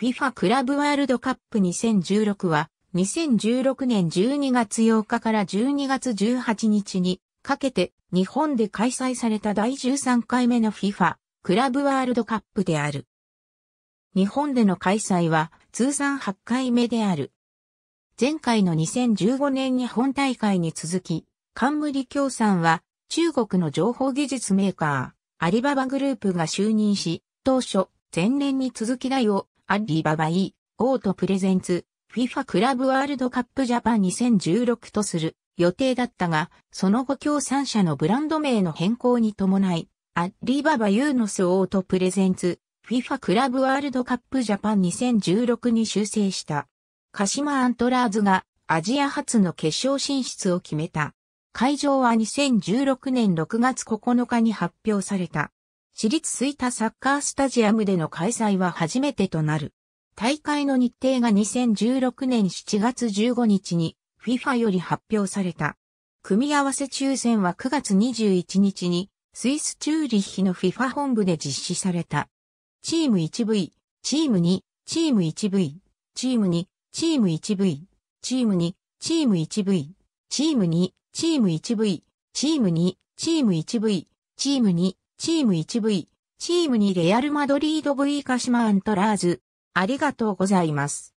FIFA クラブワールドカップ2016は2016年12月8日から12月18日にかけて日本で開催された第13回目の FIFA クラブワールドカップである。日本での開催は通算8回目である。前回の2015年日本大会に続き、冠協賛は中国の情報技術メーカー、アリババグループが就任し、当初、前年に続きだをアリババイ、オートプレゼンツ、FIFA クラブワールドカップジャパン2016とする予定だったが、その後協賛者のブランド名の変更に伴い、アッリーババユーノスオートプレゼンツ、FIFA クラブワールドカップジャパン2016に修正した。鹿島アントラーズがアジア初の決勝進出を決めた。会場は2016年6月9日に発表された私立スイタサッカースタジアムでの開催は初めてとなる。大会の日程が2016年7月15日に FIFA より発表された。組み合わせ抽選は9月21日にスイス・チューリッヒの FIFA 本部で実施された。チーム 1V、チーム2、チーム 1V、チーム2、チーム 1V、チーム2、チーム 1V、チーム2、チーム 1V、チーム2、チーム 1V、チーム2、チーム 1V、チーム2レアルマドリード V カシマアントラーズ。ありがとうございます。